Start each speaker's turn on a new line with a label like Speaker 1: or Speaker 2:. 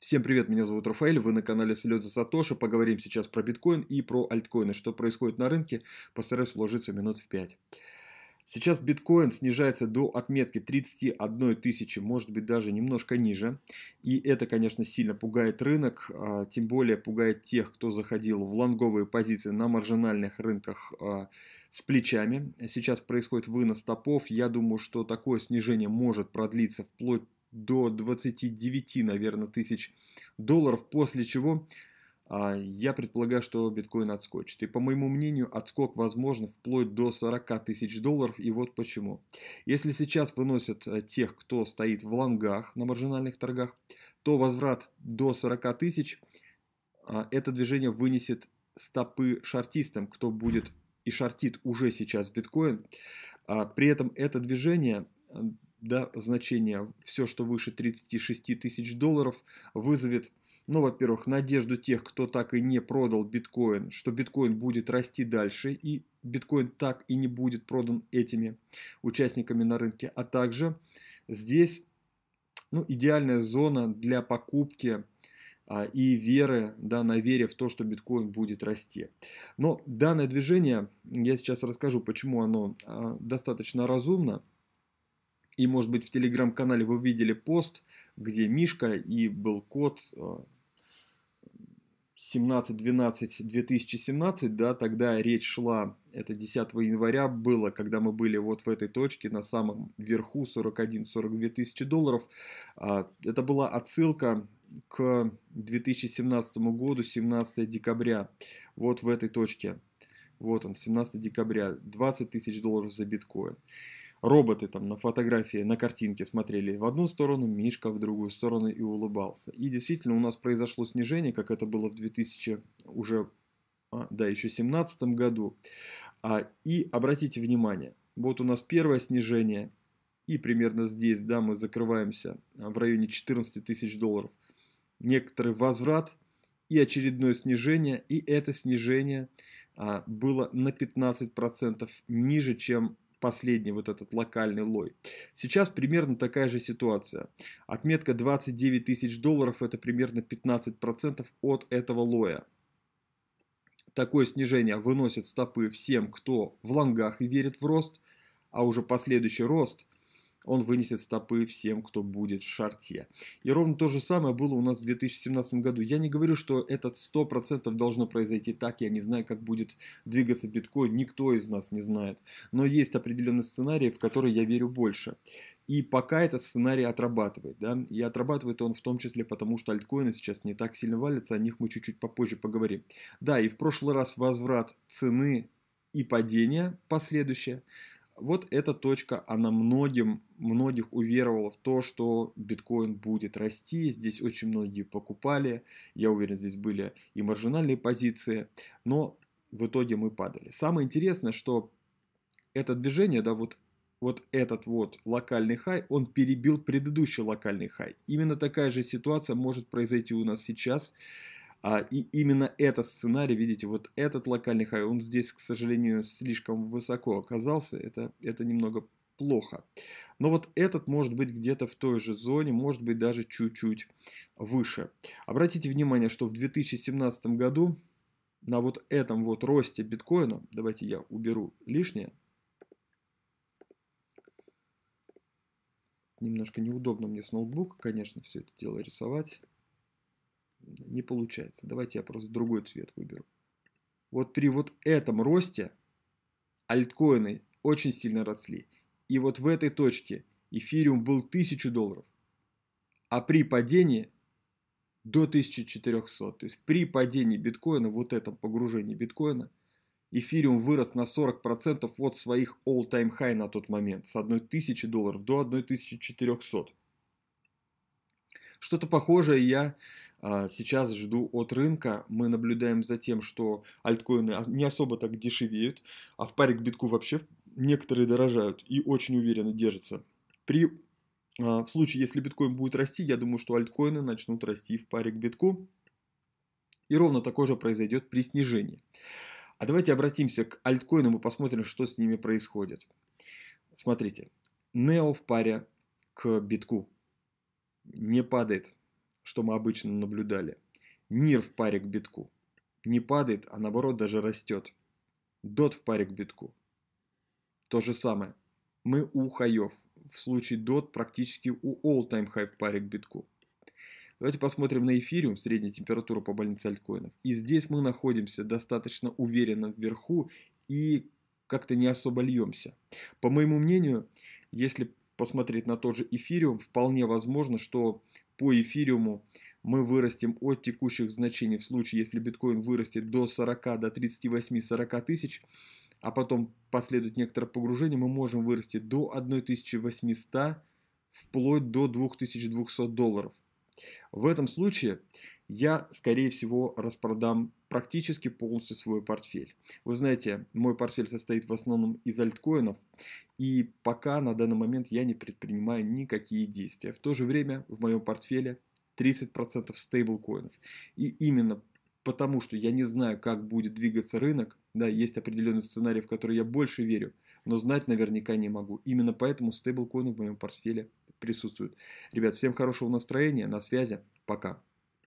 Speaker 1: Всем привет, меня зовут Рафаэль, вы на канале Слет за Сатоши, поговорим сейчас про биткоин и про альткоины, что происходит на рынке, постараюсь уложиться минут в 5. Сейчас биткоин снижается до отметки 31 тысячи, может быть даже немножко ниже. И это, конечно, сильно пугает рынок, а, тем более пугает тех, кто заходил в лонговые позиции на маржинальных рынках а, с плечами. Сейчас происходит вынос топов. Я думаю, что такое снижение может продлиться вплоть до 29, наверное, тысяч долларов, после чего а, я предполагаю, что биткоин отскочит. И по моему мнению, отскок возможен вплоть до 40 тысяч долларов. И вот почему. Если сейчас выносят э, тех, кто стоит в лонгах на маржинальных торгах, то возврат до 40 тысяч а, это движение вынесет стопы шартистам, кто будет и шортит уже сейчас биткоин. А, при этом это движение э, да, значение все, что выше 36 тысяч долларов, вызовет, ну, во-первых, надежду тех, кто так и не продал биткоин, что биткоин будет расти дальше, и биткоин так и не будет продан этими участниками на рынке. А также здесь ну, идеальная зона для покупки а, и веры, да, на вере в то, что биткоин будет расти. Но данное движение, я сейчас расскажу, почему оно а, достаточно разумно, и, может быть, в телеграм-канале вы видели пост, где Мишка и был код э, 17-12-2017, да, тогда речь шла, это 10 января было, когда мы были вот в этой точке, на самом верху 41-42 тысячи долларов. А, это была отсылка к 2017 году, 17 декабря, вот в этой точке. Вот он, 17 декабря, 20 тысяч долларов за биткоин. Роботы там на фотографии, на картинке смотрели в одну сторону, Мишка в другую сторону и улыбался. И действительно у нас произошло снижение, как это было в 2000 уже, а, да, еще 17 году. А, и обратите внимание, вот у нас первое снижение, и примерно здесь, да, мы закрываемся а, в районе 14 тысяч долларов. Некоторый возврат и очередное снижение, и это снижение а, было на 15% ниже, чем последний вот этот локальный лой. Сейчас примерно такая же ситуация. Отметка 29 тысяч долларов это примерно 15% от этого лоя. Такое снижение выносит стопы всем, кто в лонгах и верит в рост, а уже последующий рост – он вынесет стопы всем, кто будет в шарте. И ровно то же самое было у нас в 2017 году. Я не говорю, что это 100% должно произойти так, я не знаю, как будет двигаться биткоин, никто из нас не знает. Но есть определенный сценарий, в который я верю больше. И пока этот сценарий отрабатывает, да, и отрабатывает он в том числе потому, что альткоины сейчас не так сильно валятся, о них мы чуть-чуть попозже поговорим. Да, и в прошлый раз возврат цены и падение последующее вот эта точка, она многим, многих уверовала в то, что биткоин будет расти. Здесь очень многие покупали. Я уверен, здесь были и маржинальные позиции. Но в итоге мы падали. Самое интересное, что это движение, да, вот вот этот вот локальный хай, он перебил предыдущий локальный хай. Именно такая же ситуация может произойти у нас сейчас. А, и именно этот сценарий, видите, вот этот локальный хай, он здесь, к сожалению, слишком высоко оказался. Это, это немного плохо. Но вот этот может быть где-то в той же зоне, может быть даже чуть-чуть выше. Обратите внимание, что в 2017 году на вот этом вот росте биткоина, давайте я уберу лишнее, немножко неудобно мне с ноутбука, конечно, все это дело рисовать не получается. Давайте я просто другой цвет выберу. Вот при вот этом росте альткоины очень сильно росли. И вот в этой точке эфириум был 1000 долларов. А при падении до 1400. То есть при падении биткоина, вот этом погружении биткоина, эфириум вырос на 40% от своих all-time high на тот момент. С 1000 долларов до 1400. Что-то похожее я а, сейчас жду от рынка. Мы наблюдаем за тем, что альткоины не особо так дешевеют, а в паре к битку вообще некоторые дорожают и очень уверенно держатся. При, а, в случае, если биткоин будет расти, я думаю, что альткоины начнут расти в паре к битку. И ровно такое же произойдет при снижении. А давайте обратимся к альткоинам и посмотрим, что с ними происходит. Смотрите, нео в паре к битку не падает, что мы обычно наблюдали. НИР в паре к битку не падает, а наоборот даже растет. Дот в паре к битку. То же самое. Мы у хаев. В случае дот практически у all-time high в паре к битку. Давайте посмотрим на эфириум, средняя температура по больнице альткоинов. И здесь мы находимся достаточно уверенно вверху и как-то не особо льемся. По моему мнению, если посмотреть на тот же эфириум, вполне возможно, что по эфириуму мы вырастем от текущих значений в случае, если биткоин вырастет до 40, до 38-40 тысяч, а потом последует некоторое погружение, мы можем вырасти до 1800 вплоть до 2200 долларов – в этом случае я, скорее всего, распродам практически полностью свой портфель. Вы знаете, мой портфель состоит в основном из альткоинов, и пока на данный момент я не предпринимаю никакие действия. В то же время в моем портфеле 30% стейблкоинов. И именно потому, что я не знаю, как будет двигаться рынок, да, есть определенный сценарий, в который я больше верю, но знать наверняка не могу. Именно поэтому стейблкоины в моем портфеле присутствуют. Ребят, всем хорошего настроения, на связи, пока.